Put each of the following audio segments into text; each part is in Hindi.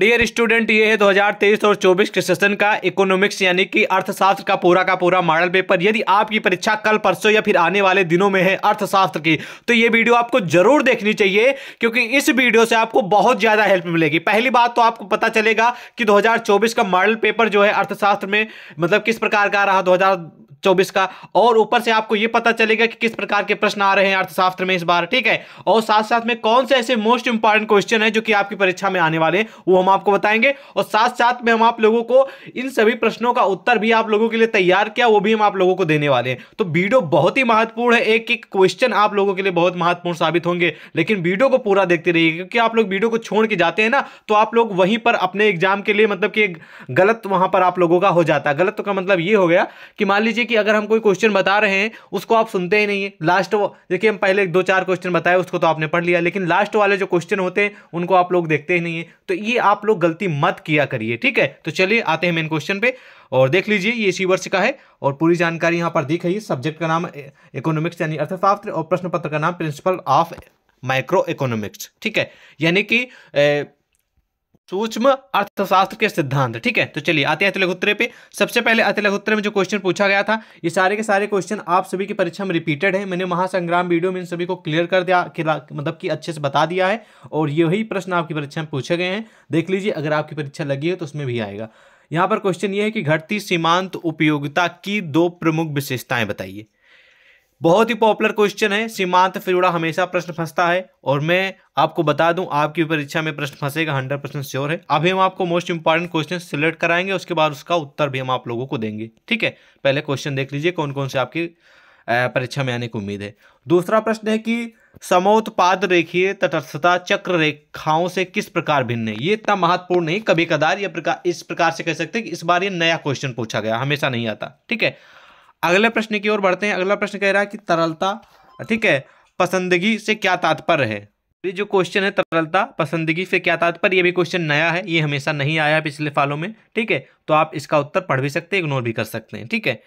डियर स्टूडेंट ये है 2023 और 24 के सेशन का इकोनॉमिक्स यानी कि अर्थशास्त्र का पूरा का पूरा मॉडल पेपर यदि आपकी परीक्षा कल परसों या फिर आने वाले दिनों में है अर्थशास्त्र की तो ये वीडियो आपको जरूर देखनी चाहिए क्योंकि इस वीडियो से आपको बहुत ज्यादा हेल्प मिलेगी पहली बात तो आपको पता चलेगा कि दो का मॉडल पेपर जो है अर्थशास्त्र में मतलब किस प्रकार का रहा दो चौबीस का और ऊपर से आपको ये पता चलेगा कि किस प्रकार के प्रश्न आ रहे हैं अर्थशास्त्र में इस बार ठीक है और साथ साथ में कौन से ऐसे मोस्ट इंपॉर्टेंट क्वेश्चन है जो कि आपकी परीक्षा में आने वाले हैं वो हम आपको बताएंगे और साथ साथ में हम आप लोगों को इन सभी प्रश्नों का उत्तर भी आप लोगों के लिए तैयार किया वो भी हम आप लोगों को देने वाले हैं तो वीडियो बहुत ही महत्वपूर्ण है एक एक क्वेश्चन आप लोगों के लिए बहुत महत्वपूर्ण साबित होंगे लेकिन वीडियो को पूरा देखते रहिए क्योंकि आप लोग वीडियो को छोड़ के जाते हैं ना तो आप लोग वहीं पर अपने एग्जाम के लिए मतलब कि गलत वहां पर आप लोगों का हो जाता है गलत का मतलब ये हो गया कि मान लीजिए कि अगर हम कोई क्वेश्चन बता रहे हैं उसको आप सुनते ही नहीं है लास्ट देखिए हम पहले दो चार क्वेश्चन बताए उसको तो आपने पढ़ लिया लेकिन लास्ट वाले जो क्वेश्चन होते हैं उनको आप लोग देखते ही नहीं है तो ये आप लोग गलती मत किया करिए ठीक है तो चलिए आते हैं मेन क्वेश्चन पे और देख लीजिए ये इसी वर्ष का है और पूरी जानकारी यहाँ पर दिख रही है सब्जेक्ट का नाम इकोनॉमिक्स यानी अर्थशास्त्र और प्रश्न पत्र का नाम प्रिंसिपल ऑफ माइक्रो इकोनॉमिक्स ठीक है यानी कि सूक्ष्म अर्थशास्त्र के सिद्धांत ठीक है तो चलिए आते हैं तिलक उत्तरे पे सबसे पहले अतिलक उत्तरे में जो क्वेश्चन पूछा गया था ये सारे के सारे क्वेश्चन आप सभी की परीक्षा में रिपीटेड है मैंने महासंग्राम वीडियो में इन सभी को क्लियर कर दिया मतलब कि अच्छे से बता दिया है और ये वही प्रश्न आपकी परीक्षा में पूछे गए हैं देख लीजिए अगर आपकी परीक्षा लगी है तो उसमें भी आएगा यहाँ पर क्वेश्चन ये है कि घटती सीमांत उपयोगिता की दो प्रमुख विशेषताएं बताइए बहुत ही पॉपुलर क्वेश्चन है सीमांत फिरोड़ा हमेशा प्रश्न फंसता है और मैं आपको बता दूं आपकी परीक्षा में प्रश्न फंसेगा हंड्रेड परसेंट श्योर है अभी हम आपको मोस्ट इंपॉर्टेंट क्वेश्चन सिलेक्ट कराएंगे उसके बाद उसका उत्तर भी हम आप लोगों को देंगे ठीक है पहले क्वेश्चन देख लीजिए कौन कौन से आपकी परीक्षा में आने की उम्मीद है दूसरा प्रश्न है कि समोत्पाद रेखीय तटस्थता चक्र रेखाओं से किस प्रकार भिन्न है ये इतना महत्वपूर्ण नहीं कभी कदार ये प्रकार इस प्रकार से कह सकते हैं कि इस बार ये नया क्वेश्चन पूछा गया हमेशा नहीं आता ठीक है अगले प्रश्न की ओर बढ़ते हैं अगला प्रश्न कह रहा है कि तरलता ठीक है पसंदगी से क्या तात्पर्य है ये जो क्वेश्चन है तरलता पसंदगी से क्या तात्पर्य ये भी क्वेश्चन नया है ये हमेशा नहीं आया पिछले सालों में ठीक है तो आप इसका उत्तर पढ़ भी सकते हैं इग्नोर भी कर सकते हैं ठीक है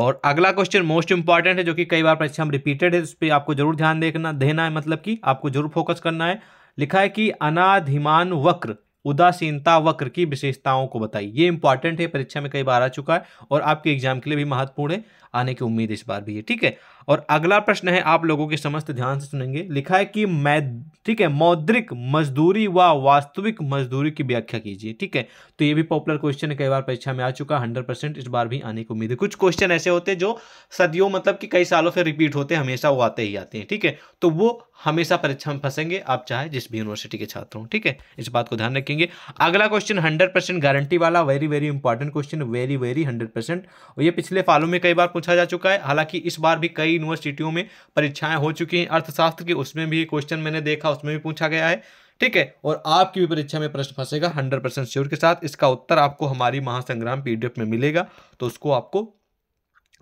और अगला क्वेश्चन मोस्ट इंपॉर्टेंट है जो कि कई बार परीक्षा में रिपीटेड है उस पर आपको जरूर ध्यान देखना देना है मतलब कि आपको जरूर फोकस करना है लिखा है कि अनाधिमान वक्र उदासीनता वक्र की विशेषताओं को बताइए ये इंपॉर्टेंट है परीक्षा में कई बार आ चुका है और आपके एग्जाम के लिए भी महत्वपूर्ण है आने की उम्मीद इस बार भी है ठीक है और अगला प्रश्न है आप लोगों के समस्त ध्यान से सुनेंगे लिखा है कि मै ठीक है मौद्रिक मजदूरी व वास्तविक मजदूरी की व्याख्या कीजिए ठीक है तो ये भी पॉपुलर क्वेश्चन है कई बार परीक्षा में आ चुका हंड्रेड परसेंट इस बार भी आने की उम्मीद है कुछ क्वेश्चन ऐसे होते हैं जो सदियों मतलब कि कई सालों से रिपीट होते हैं हमेशा वो आते ही आते हैं ठीक है तो वो हमेशा परीक्षा में फंसेंगे आप चाहे जिस भी यूनिवर्सिटी के छात्र हों ठीक है इस बात को ध्यान रखेंगे रखेंगे अगला क्वेश्चन हंड्रेड परसेंट गारंटी वाला very very important question very very hundred percent ये पिछले फालों में कई बार पूछा जा चुका है हालांकि इस बार भी कई यूनिवर्सिटियों में परीक्षाएं हो चुकी हैं अर्थशास्त्र की उसमें भी क्वेश्चन मैंने देखा उसमें भी पूछा गया है ठीक है और आपकी भी परीक्षा में प्रश्न फंसेगा हंड्रेड परसेंट श्योर के साथ इसका उत्तर आपको हमारी महासंग्राम पीडीएफ में मिलेगा तो उसको आपको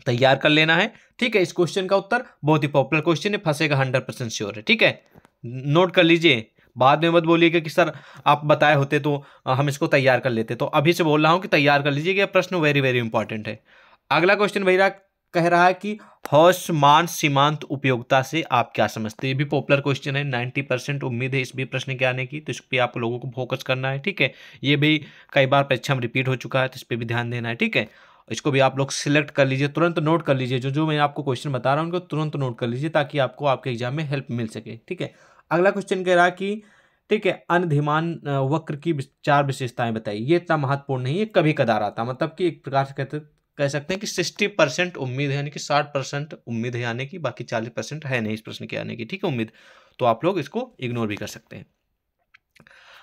तैयार कर लेना है ठीक है इस क्वेश्चन का उत्तर बहुत ही पॉपुलर क्वेश्चन है फंसेगा हंड्रेड परसेंट श्योर है ठीक है नोट कर लीजिए बाद में मत बोलिएगा कि सर आप बताए होते तो हम इसको तैयार कर लेते तो अभी से बोल रहा हूँ कि तैयार कर कि प्रश्न वेरी वेरी इंपॉर्टेंट है अगला क्वेश्चन भैया कह रहा है कि हौस मान सीमांत उपयोगिता से आप क्या समझते हैं ये भी पॉपुलर क्वेश्चन है नाइन्टी परसेंट उम्मीद है इस भी प्रश्न के आने की तो इस पर आप लोगों को फोकस करना है ठीक है ये भी कई बार परीक्षा में रिपीट हो चुका है तो इस पर भी ध्यान देना है ठीक है इसको भी आप लोग सिलेक्ट कर लीजिए तुरंत नोट कर लीजिए जो जो मैं आपको क्वेश्चन बता रहा हूँ उनको तुरंत नोट कर लीजिए ताकि आपको आपके एग्जाम में हेल्प मिल सके ठीक है अगला क्वेश्चन कह रहा कि ठीक है अनधिमान वक्र की चार विशेषताएं बताइए ये इतना महत्वपूर्ण नहीं है कभी कदार आता मतलब कि एक प्रकार से कहते कह सकते हैं कि सिक्सटी परसेंट उम्मीद है यानी कि साठ परसेंट उम्मीद है आने की बाकी चालीस परसेंट है नहीं इस प्रश्न के आने की ठीक है उम्मीद तो आप लोग इसको इग्नोर भी कर सकते हैं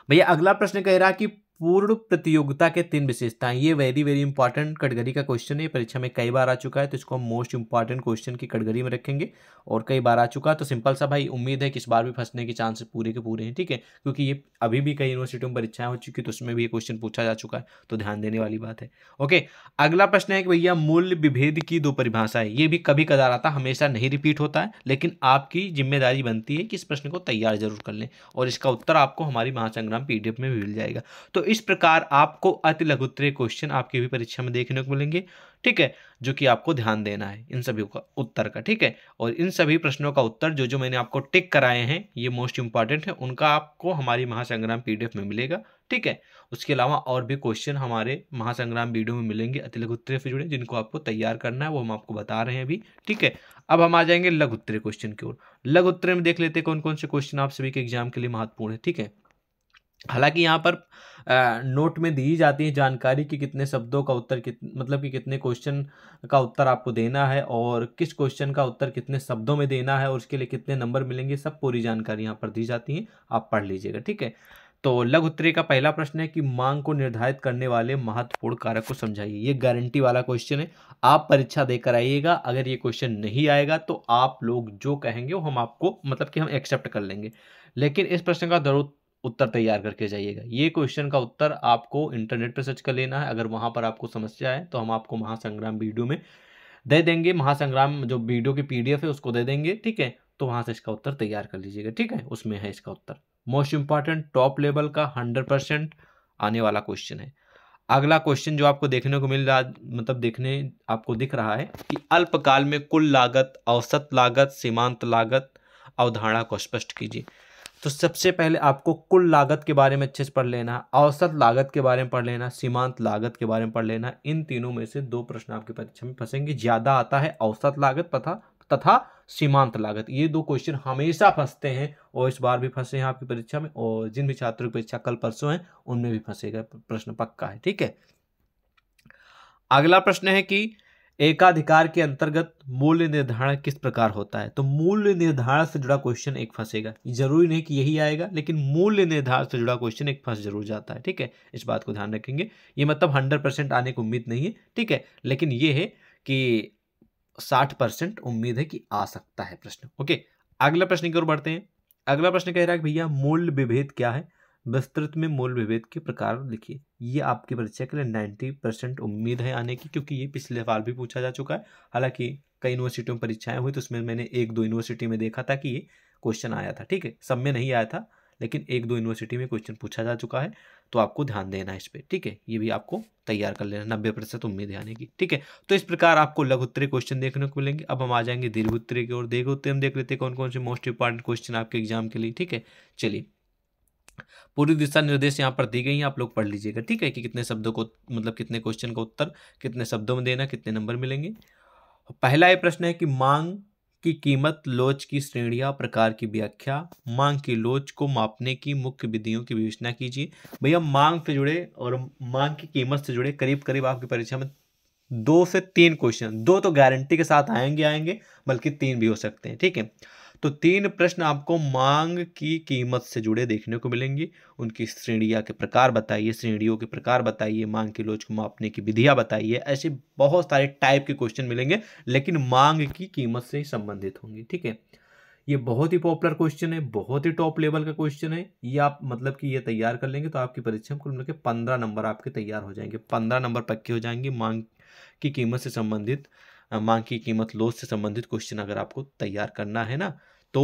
भैया अगला प्रश्न कह रहा कि पूर्ण प्रतियोगिता के तीन विशेषताएं ये वेरी वेरी इंपॉर्टेंट कटगरी का क्वेश्चन है परीक्षा में कई बार आ चुका है तो इसको हम मोस्ट इंपॉर्टेंट क्वेश्चन की कटगरी में रखेंगे और कई बार आ चुका है तो सिंपल सा भाई उम्मीद है कि इस बार भी फंसने के चांसेस पूरे के पूरे हैं ठीक है क्योंकि ये अभी भी कई यूनिवर्सिटियों में परीक्षाएं हो चुकी तो उसमें भी ये क्वेश्चन पूछा जा चुका है तो ध्यान देने वाली बात है ओके अगला प्रश्न है कि भैया मूल्य विभेद की दो परिभाषा है ये भी कभी कदार आता हमेशा नहीं रिपीट होता है लेकिन आपकी जिम्मेदारी बनती है कि इस प्रश्न को तैयार जरूर कर लें और इसका उत्तर आपको हमारी महासंग्राम पीडीएफ में मिल जाएगा तो इस प्रकार आपको अति लघुत्तरीय क्वेश्चन आपकी भी परीक्षा में देखने को मिलेंगे ठीक है जो कि आपको ध्यान देना है इन सभी का उत्तर का ठीक है और इन सभी प्रश्नों का उत्तर जो जो मैंने आपको टिक कराए हैं ये मोस्ट इंपॉर्टेंट है उनका आपको हमारी महासंग्राम पीडीएफ में मिलेगा ठीक है उसके अलावा और भी क्वेश्चन हमारे महासंग्राम वीडियो में मिलेंगे अति लघुत्तरीय से जुड़े जिनको आपको तैयार करना है वो हम आपको बता रहे हैं अभी ठीक है अब हम आ जाएंगे लघुत्तरीय क्वेश्चन की ओर लघुत्तरीय में देख लेते हैं कौन कौन से क्वेश्चन आप सभी के एग्जाम के लिए महत्वपूर्ण है ठीक है हालांकि यहाँ पर नोट में दी जाती है जानकारी कि कितने शब्दों का उत्तर कित मतलब कि कितने क्वेश्चन का उत्तर आपको देना है और किस क्वेश्चन का उत्तर कितने शब्दों में देना है और उसके लिए कितने नंबर मिलेंगे सब पूरी जानकारी यहाँ पर दी जाती है आप पढ़ लीजिएगा ठीक है तो लघु उत्तरी का पहला प्रश्न है कि मांग को निर्धारित करने वाले महत्वपूर्ण कारक को समझाइए ये गारंटी वाला क्वेश्चन है आप परीक्षा देकर आइएगा अगर ये क्वेश्चन नहीं आएगा तो आप लोग जो कहेंगे वो हम आपको मतलब कि हम एक्सेप्ट कर लेंगे लेकिन इस प्रश्न का जरूर उत्तर तैयार करके जाइएगा ये क्वेश्चन का उत्तर आपको इंटरनेट पर सर्च कर लेना है अगर वहाँ पर आपको समस्या है तो हम आपको महासंग्राम वीडियो में दे देंगे महासंग्राम जो वीडियो की पीडीएफ है उसको दे देंगे ठीक है तो वहाँ से इसका उत्तर तैयार कर लीजिएगा ठीक है उसमें है इसका उत्तर मोस्ट इंपॉर्टेंट टॉप लेवल का हंड्रेड परसेंट आने वाला क्वेश्चन है अगला क्वेश्चन जो आपको देखने को मिल रहा मतलब देखने आपको दिख रहा है कि अल्पकाल में कुल लागत औसत लागत सीमांत लागत अवधारणा को स्पष्ट कीजिए तो सबसे पहले आपको कुल लागत के बारे में अच्छे से पढ़ लेना औसत लागत के बारे में पढ़ लेना सीमांत लागत के बारे में पढ़ लेना इन तीनों में से दो प्रश्न आपकी परीक्षा में फंसेंगे ज़्यादा आता है औसत लागत तथा तथा सीमांत लागत ये दो क्वेश्चन हमेशा फंसते हैं और इस बार भी फंसे हैं आपकी परीक्षा में और जिन भी छात्रों की परीक्षा कल परसों है उनमें भी फंसेगा प्रश्न पक्का है ठीक है अगला प्रश्न है कि एकाधिकार के अंतर्गत मूल्य निर्धारण किस प्रकार होता है तो मूल्य निर्धारण से जुड़ा क्वेश्चन एक फंसेगा जरूरी नहीं कि यही आएगा लेकिन मूल्य निर्धारण से जुड़ा क्वेश्चन एक फंस जरूर जाता है ठीक है इस बात को ध्यान रखेंगे ये मतलब हंड्रेड परसेंट आने की उम्मीद नहीं है ठीक है लेकिन ये है कि साठ परसेंट उम्मीद है कि आ सकता है प्रश्न ओके अगला प्रश्न की ओर बढ़ते हैं अगला प्रश्न कह रहा है भैया मूल्य विभेद क्या है विस्तृत में मूल विभेद के प्रकार लिखिए ये आपकी परीक्षा के लिए नाइन्टी परसेंट उम्मीद है आने की क्योंकि ये पिछले बार भी पूछा जा चुका है हालांकि कई यूनिवर्सिटियों में परीक्षाएं हुई तो उसमें मैंने एक दो यूनिवर्सिटी में देखा था कि ये क्वेश्चन आया था ठीक है सब में नहीं आया था लेकिन एक दो यूनिवर्सिटी में क्वेश्चन पूछा जा चुका है तो आपको ध्यान देना है इस पर ठीक है ये भी आपको तैयार कर लेना नब्बे प्रतिशत उम्मीद आने की ठीक है तो इस प्रकार आपको लघु उत्तरीय क्वेश्चन देखने को मिलेंगे अब हम आ जाएंगे दीर्घ उत्तरी की ओर दीर्घ उत्तरी हम देख लेते हैं कौन कौन से मोस्ट इंपॉर्टेंट क्वेश्चन आपके एग्जाम के लिए ठीक है चलिए पूरी दिशा निर्देश यहाँ पर दी गई हैं आप लोग पढ़ लीजिएगा ठीक है कि कितने शब्दों को मतलब कितने क्वेश्चन का उत्तर कितने शब्दों में देना कितने नंबर मिलेंगे पहला ये प्रश्न है कि मांग की कीमत लोच की श्रेणिया प्रकार की व्याख्या मांग की लोच को मापने की मुख्य विधियों की विवेचना कीजिए भैया मांग से जुड़े और मांग की कीमत से जुड़े करीब करीब आपकी परीक्षा में दो से तीन क्वेश्चन दो तो गारंटी के साथ आएंगे आएंगे बल्कि तीन भी हो सकते हैं ठीक है तो तीन प्रश्न आपको मांग की कीमत से जुड़े देखने को मिलेंगे उनकी श्रेणिया के प्रकार बताइए श्रेणियों के प्रकार बताइए मांग की लोच को मापने की विधियां बताइए ऐसे बहुत सारे टाइप के क्वेश्चन मिलेंगे लेकिन मांग की कीमत से संबंधित होंगे ठीक है ये बहुत ही पॉपुलर क्वेश्चन है बहुत ही टॉप लेवल का क्वेश्चन है ये आप मतलब कि ये तैयार कर लेंगे तो आपकी परीक्षा में कुल मिलकर पंद्रह नंबर आपके तैयार हो जाएंगे पंद्रह नंबर पक्के हो जाएंगे मांग की कीमत से संबंधित मांग की कीमत लोज से संबंधित क्वेश्चन अगर आपको तैयार करना है ना तो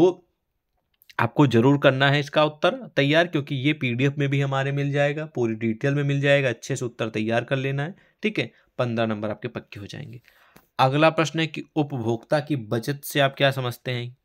आपको जरूर करना है इसका उत्तर तैयार क्योंकि ये पीडीएफ में भी हमारे मिल जाएगा पूरी डिटेल में मिल जाएगा अच्छे से उत्तर तैयार कर लेना है ठीक है पंद्रह नंबर आपके पक्के हो जाएंगे अगला प्रश्न है कि उपभोक्ता की बचत से आप क्या समझते हैं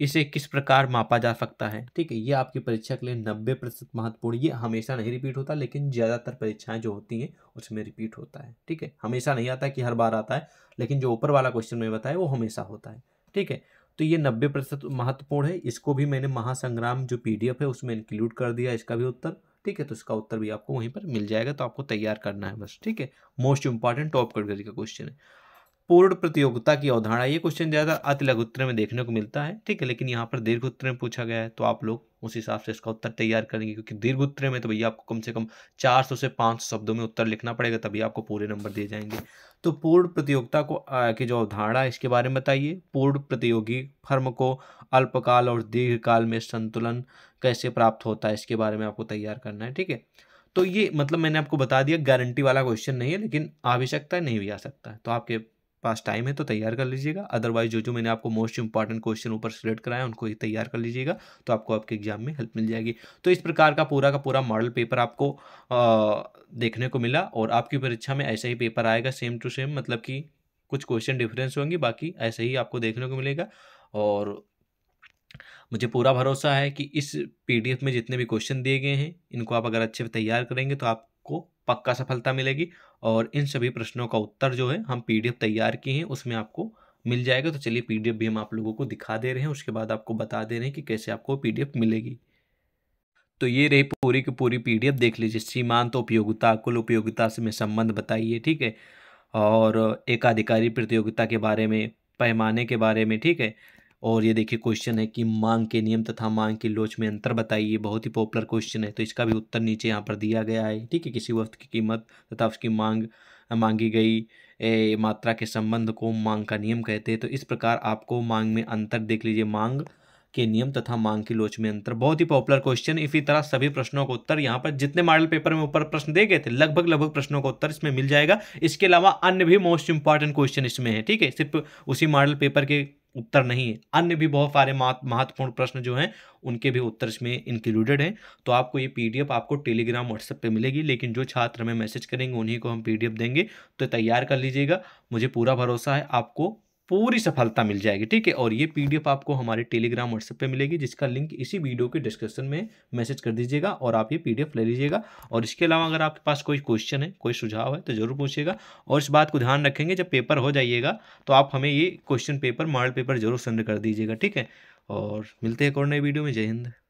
इसे किस प्रकार मापा जा सकता है ठीक है ये आपकी परीक्षा के लिए नब्बे प्रतिशत महत्वपूर्ण ये हमेशा नहीं रिपीट होता लेकिन ज़्यादातर परीक्षाएं जो होती हैं उसमें रिपीट होता है ठीक है हमेशा नहीं आता कि हर बार आता है लेकिन जो ऊपर वाला क्वेश्चन मैंने बताया वो हमेशा होता है ठीक है तो ये नब्बे प्रतिशत महत्वपूर्ण है इसको भी मैंने महासंग्राम जो पी है उसमें इंक्लूड कर दिया इसका भी उत्तर ठीक है तो इसका उत्तर भी आपको वहीं पर मिल जाएगा तो आपको तैयार करना है बस ठीक है मोस्ट इंपॉर्टेंट टॉप कैटेगरी का क्वेश्चन है पूर्ण प्रतियोगिता की अवधारणा ये क्वेश्चन ज़्यादा अति लघु उत्तर में देखने को मिलता है ठीक है लेकिन यहाँ पर दीर्घ उत्तर में पूछा गया है तो आप लोग उस हिसाब से इसका उत्तर तैयार करेंगे क्योंकि दीर्घ उत्तर में तो भैया आपको कम से कम 400 से 500 शब्दों में उत्तर लिखना पड़ेगा तभी आपको पूरे नंबर दिए जाएंगे तो पूर्ण प्रतियोगिता को की जो अवधारणा है इसके बारे में बताइए पूर्ण प्रतियोगी फर्म को अल्पकाल और दीर्घकाल में संतुलन कैसे प्राप्त होता है इसके बारे में आपको तैयार करना है ठीक है तो ये मतलब मैंने आपको बता दिया गारंटी वाला क्वेश्चन नहीं है लेकिन आवश्यकता नहीं भी आ सकता है तो आपके पास टाइम है तो तैयार कर लीजिएगा अदरवाइज जो जो मैंने आपको मोस्ट इंपॉर्टेंट क्वेश्चन ऊपर सिलेक्ट कराया उनको ही तैयार कर लीजिएगा तो आपको आपके एग्जाम में हेल्प मिल जाएगी तो इस प्रकार का पूरा का पूरा मॉडल पेपर आपको आ, देखने को मिला और आपकी परीक्षा में ऐसा ही पेपर आएगा सेम टू सेम मतलब कि कुछ क्वेश्चन डिफरेंस होंगे बाकी ऐसे ही आपको देखने को मिलेगा और मुझे पूरा भरोसा है कि इस पीडीएफ में जितने भी क्वेश्चन दिए गए हैं इनको आप अगर अच्छे से तैयार करेंगे तो आप आपको पक्का सफलता मिलेगी और इन सभी प्रश्नों का उत्तर जो है हम पीडीएफ तैयार किए हैं उसमें आपको मिल जाएगा तो चलिए पीडीएफ भी हम आप लोगों को दिखा दे रहे हैं उसके बाद आपको बता दे रहे हैं कि कैसे आपको पीडीएफ मिलेगी तो ये रही पूरी की पूरी पीडीएफ देख लीजिए सीमांत तो उपयोगिता कुल उपयोगिता से मैं संबंध बताइए ठीक है और एकाधिकारी प्रतियोगिता के बारे में पैमाने के बारे में ठीक है और ये देखिए क्वेश्चन है कि मांग के नियम तथा मांग की लोच में अंतर बताइए बहुत ही पॉपुलर क्वेश्चन है तो इसका भी उत्तर नीचे यहाँ पर दिया गया है ठीक है किसी वस्तु की कीमत तथा उसकी मांग मांगी गई ए, मात्रा के संबंध को मांग का नियम कहते हैं तो इस प्रकार आपको मांग में अंतर देख लीजिए मांग के नियम तथा मांग की लोच में अंतर बहुत ही पॉपुलर क्वेश्चन इसी तरह सभी प्रश्नों का उत्तर यहाँ पर जितने मॉडल पेपर में ऊपर प्रश्न दे गए थे लगभग लगभग प्रश्नों का उत्तर इसमें मिल जाएगा इसके अलावा अन्य भी मोस्ट इंपॉर्टेंट क्वेश्चन इसमें है ठीक है सिर्फ उसी मॉडल पेपर के उत्तर नहीं है अन्य भी बहुत सारे महत्वपूर्ण प्रश्न जो हैं उनके भी उत्तर इसमें इंक्लूडेड हैं तो आपको ये पीडीएफ आपको टेलीग्राम व्हाट्सएप पे मिलेगी लेकिन जो छात्र हमें मैसेज करेंगे उन्हीं को हम पीडीएफ देंगे तो तैयार कर लीजिएगा मुझे पूरा भरोसा है आपको पूरी सफलता मिल जाएगी ठीक है और ये पीडीएफ आपको हमारे टेलीग्राम व्हाट्सएप पे मिलेगी जिसका लिंक इसी वीडियो के डिस्क्रिप्शन में मैसेज कर दीजिएगा और आप ये पीडीएफ ले लीजिएगा और इसके अलावा अगर आपके पास कोई क्वेश्चन है कोई सुझाव है तो ज़रूर पूछिएगा और इस बात को ध्यान रखेंगे जब पेपर हो जाइएगा तो आप हमें ये क्वेश्चन पेपर मॉडल पेपर जरूर सेंड कर दीजिएगा ठीक है और मिलते हैं एक और नए वीडियो में जय हिंद